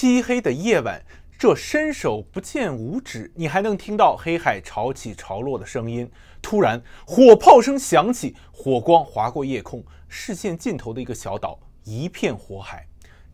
漆黑的夜晚，这伸手不见五指，你还能听到黑海潮起潮落的声音。突然，火炮声响起，火光划过夜空，视线尽头的一个小岛，一片火海。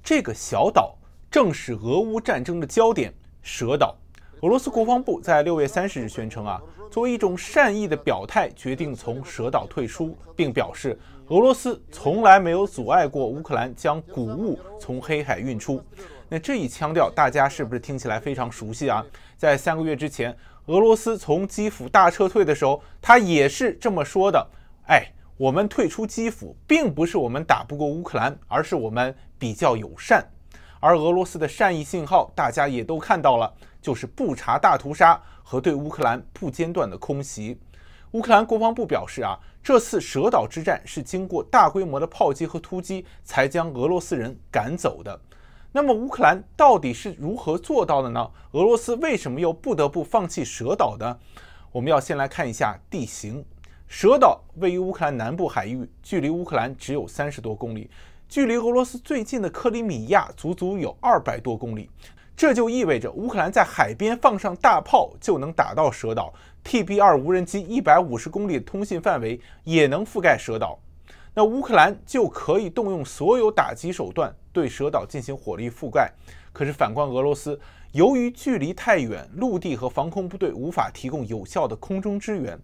这个小岛正是俄乌战争的焦点——蛇岛。俄罗斯国防部在六月三十日宣称啊，作为一种善意的表态，决定从蛇岛退出，并表示。俄罗斯从来没有阻碍过乌克兰将谷物从黑海运出。那这一腔调，大家是不是听起来非常熟悉啊？在三个月之前，俄罗斯从基辅大撤退的时候，他也是这么说的：“哎，我们退出基辅，并不是我们打不过乌克兰，而是我们比较友善。”而俄罗斯的善意信号，大家也都看到了，就是不查大屠杀和对乌克兰不间断的空袭。乌克兰国防部表示，啊，这次蛇岛之战是经过大规模的炮击和突击，才将俄罗斯人赶走的。那么，乌克兰到底是如何做到的呢？俄罗斯为什么又不得不放弃蛇岛呢？我们要先来看一下地形。蛇岛位于乌克兰南部海域，距离乌克兰只有三十多公里，距离俄罗斯最近的克里米亚足足有二百多公里。这就意味着，乌克兰在海边放上大炮就能打到蛇岛。TB 二无人机一百五十公里的通信范围也能覆盖蛇岛，那乌克兰就可以动用所有打击手段对蛇岛进行火力覆盖。可是反观俄罗斯，由于距离太远，陆地和防空部队无法提供有效的空中支援，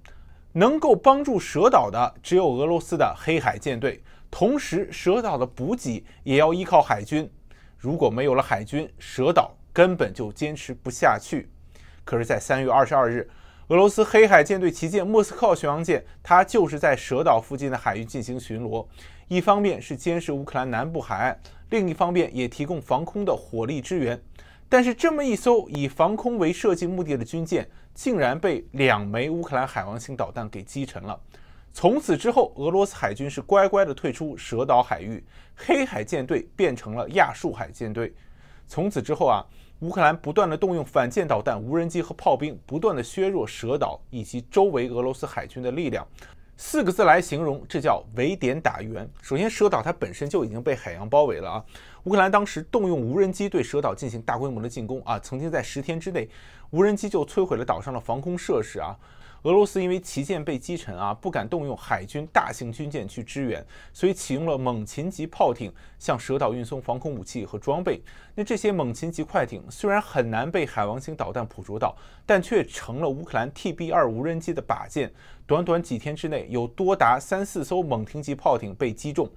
能够帮助蛇岛的只有俄罗斯的黑海舰队。同时，蛇岛的补给也要依靠海军，如果没有了海军，蛇岛根本就坚持不下去。可是，在三月二十二日。俄罗斯黑海舰队旗舰“莫斯科”巡洋舰，它就是在蛇岛附近的海域进行巡逻，一方面是监视乌克兰南部海岸，另一方面也提供防空的火力支援。但是，这么一艘以防空为设计目的的军舰，竟然被两枚乌克兰海王星导弹给击沉了。从此之后，俄罗斯海军是乖乖地退出蛇岛海域，黑海舰队变成了亚速海舰队。从此之后啊。乌克兰不断的动用反舰导弹、无人机和炮兵，不断的削弱蛇岛以及周围俄罗斯海军的力量。四个字来形容，这叫围点打援。首先，蛇岛它本身就已经被海洋包围了啊。乌克兰当时动用无人机对蛇岛进行大规模的进攻啊，曾经在十天之内，无人机就摧毁了岛上的防空设施啊。俄罗斯因为旗舰被击沉啊，不敢动用海军大型军舰去支援，所以启用了猛禽级炮艇向蛇岛运送防空武器和装备。那这些猛禽级快艇虽然很难被海王星导弹捕捉到，但却成了乌克兰 TB 二无人机的靶舰。短短几天之内，有多达三四艘猛禽级炮艇被击中。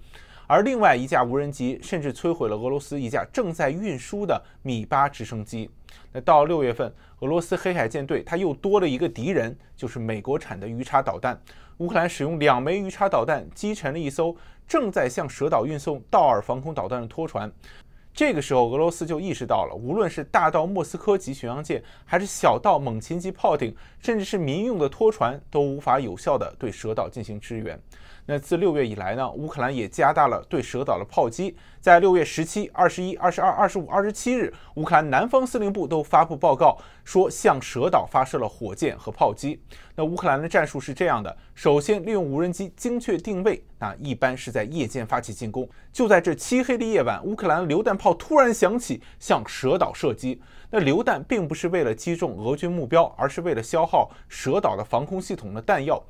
而另外一架无人机甚至摧毁了俄罗斯一架正在运输的米八直升机。那到六月份，俄罗斯黑海舰队它又多了一个敌人，就是美国产的鱼叉导弹。乌克兰使用两枚鱼叉导弹击沉了一艘正在向蛇岛运送道尔防空导弹的拖船。这个时候，俄罗斯就意识到了，无论是大到莫斯科级巡洋舰，还是小到猛禽级炮艇，甚至是民用的拖船，都无法有效地对蛇岛进行支援。那自六月以来呢，乌克兰也加大了对蛇岛的炮击。在六月十七、二十一、二十二、二十五、二十七日，乌克兰南方司令部都发布报告说，向蛇岛发射了火箭和炮击。那乌克兰的战术是这样的：首先利用无人机精确定位。那一般是在夜间发起进攻。就在这漆黑的夜晚，乌克兰榴弹炮突然响起，向蛇岛射击。那榴弹并不是为了击中俄军目标，而是为了消耗蛇岛的防空系统的弹药。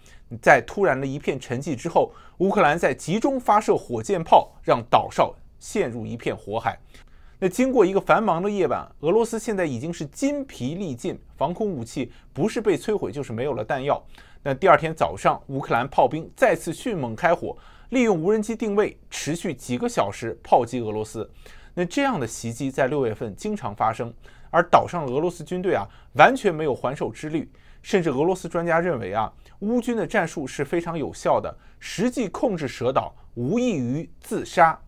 在突然的一片沉寂之后，乌克兰在集中发射火箭炮，让岛上陷入一片火海。经过一个繁忙的夜晚，俄罗斯现在已经是筋疲力尽，防空武器不是被摧毁，就是没有了弹药。那第二天早上，乌克兰炮兵再次迅猛开火，利用无人机定位，持续几个小时炮击俄罗斯。那这样的袭击在六月份经常发生，而岛上俄罗斯军队啊完全没有还手之力，甚至俄罗斯专家认为啊，乌军的战术是非常有效的，实际控制蛇岛无异于自杀。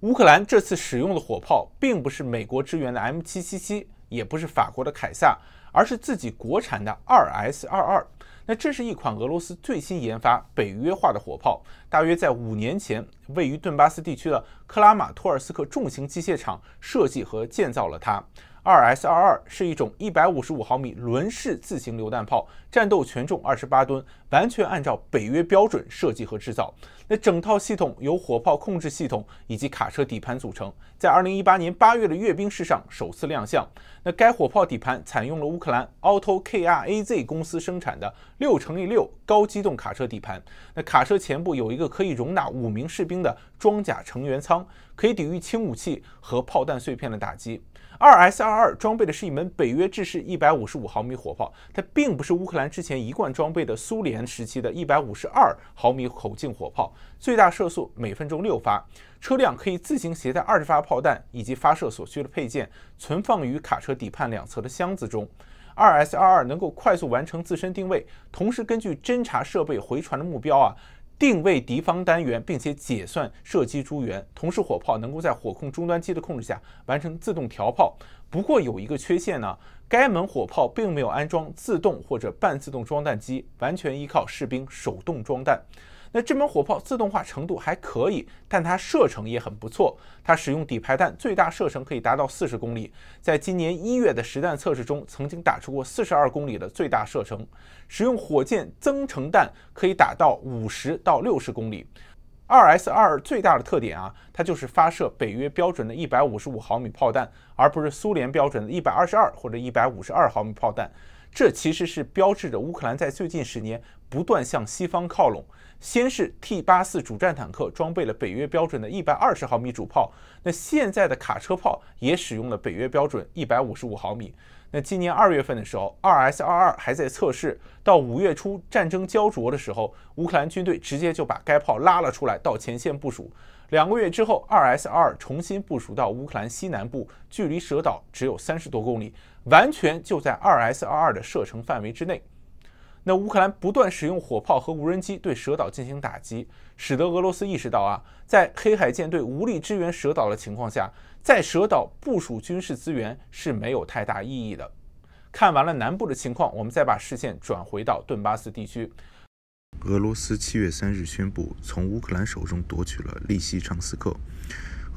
乌克兰这次使用的火炮并不是美国支援的 M777，也不是法国的凯撒，而是自己国产的 2S22。那这是一款俄罗斯最新研发、北约化的火炮，大约在五年前，位于顿巴斯地区的克拉马托尔斯克重型机械厂设计和建造了它。2S22 是一种155毫米轮式自行榴弹炮，战斗全重28吨，完全按照北约标准设计和制造。那整套系统由火炮控制系统以及卡车底盘组成。在2018年8月的阅兵式上首次亮相。那该火炮底盘采用了乌克兰 AutoKraz 公司生产的6乘以6高机动卡车底盘。那卡车前部有一个可以容纳五名士兵的装甲成员舱，可以抵御轻武器和炮弹碎片的打击。2S22 装备的是一门北约制式155毫米火炮，它并不是乌克兰之前一贯装备的苏联时期的152毫米口径火炮，最大射速每分钟六发，车辆可以自行携带二十发炮弹以及发射所需的配件，存放于卡车底盘两侧的箱子中。2S22 能够快速完成自身定位，同时根据侦察设备回传的目标啊。定位敌方单元，并且解算射击诸元，同时火炮能够在火控终端机的控制下完成自动调炮。不过有一个缺陷呢，该门火炮并没有安装自动或者半自动装弹机，完全依靠士兵手动装弹。那这门火炮自动化程度还可以，但它射程也很不错。它使用底排弹最大射程可以达到四十公里，在今年一月的实弹测试中曾经打出过四十二公里的最大射程。使用火箭增程弹可以打到五十到六十公里。二 S 二最大的特点啊，它就是发射北约标准的一百五十五毫米炮弹，而不是苏联标准的一百二十二或者一百五十二毫米炮弹。这其实是标志着乌克兰在最近十年不断向西方靠拢。先是 T84 主战坦克装备了北约标准的一百二十毫米主炮，那现在的卡车炮也使用了北约标准一百五十五毫米。那今年二月份的时候，2S22 还在测试，到五月初战争焦灼的时候，乌克兰军队直接就把该炮拉了出来到前线部署。两个月之后，2S22 重新部署到乌克兰西南部，距离蛇岛只有三十多公里，完全就在 2S22 的射程范围之内。那乌克兰不断使用火炮和无人机对蛇岛进行打击，使得俄罗斯意识到啊，在黑海舰队无力支援蛇岛的情况下，在蛇岛部署军事资源是没有太大意义的。看完了南部的情况，我们再把视线转回到顿巴斯地区。俄罗斯七月三日宣布从乌克兰手中夺取了利西昌斯克，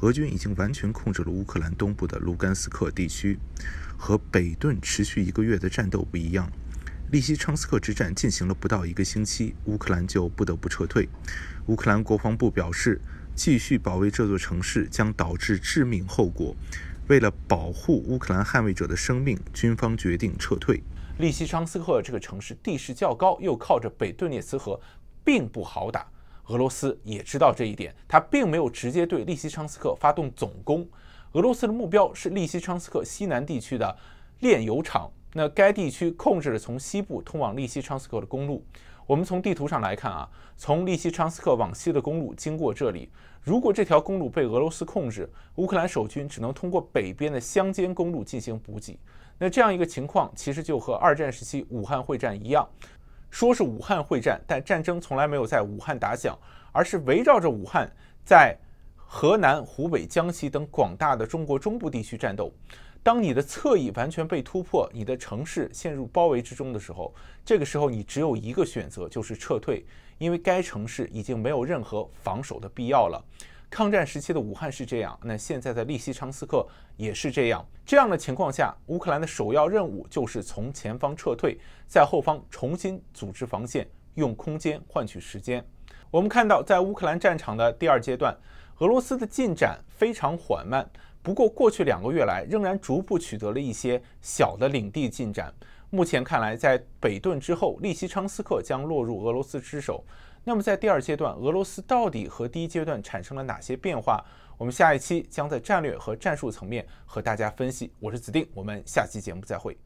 俄军已经完全控制了乌克兰东部的卢甘斯克地区。和北顿持续一个月的战斗不一样。利希昌斯克之战进行了不到一个星期，乌克兰就不得不撤退。乌克兰国防部表示，继续保卫这座城市将导致致命后果。为了保护乌克兰捍卫者的生命，军方决定撤退。利希昌斯克这个城市地势较高，又靠着北顿涅茨河，并不好打。俄罗斯也知道这一点，他并没有直接对利希昌斯克发动总攻。俄罗斯的目标是利希昌斯克西南地区的炼油厂。那该地区控制了从西部通往利西昌斯克的公路。我们从地图上来看啊，从利西昌斯克往西的公路经过这里。如果这条公路被俄罗斯控制，乌克兰守军只能通过北边的乡间公路进行补给。那这样一个情况，其实就和二战时期武汉会战一样，说是武汉会战，但战争从来没有在武汉打响，而是围绕着武汉在。河南、湖北、江西等广大的中国中部地区战斗，当你的侧翼完全被突破，你的城市陷入包围之中的时候，这个时候你只有一个选择，就是撤退，因为该城市已经没有任何防守的必要了。抗战时期的武汉是这样，那现在的利西昌斯克也是这样。这样的情况下，乌克兰的首要任务就是从前方撤退，在后方重新组织防线，用空间换取时间。我们看到，在乌克兰战场的第二阶段。俄罗斯的进展非常缓慢，不过过去两个月来，仍然逐步取得了一些小的领地进展。目前看来，在北顿之后，利西昌斯克将落入俄罗斯之手。那么，在第二阶段，俄罗斯到底和第一阶段产生了哪些变化？我们下一期将在战略和战术层面和大家分析。我是子定，我们下期节目再会。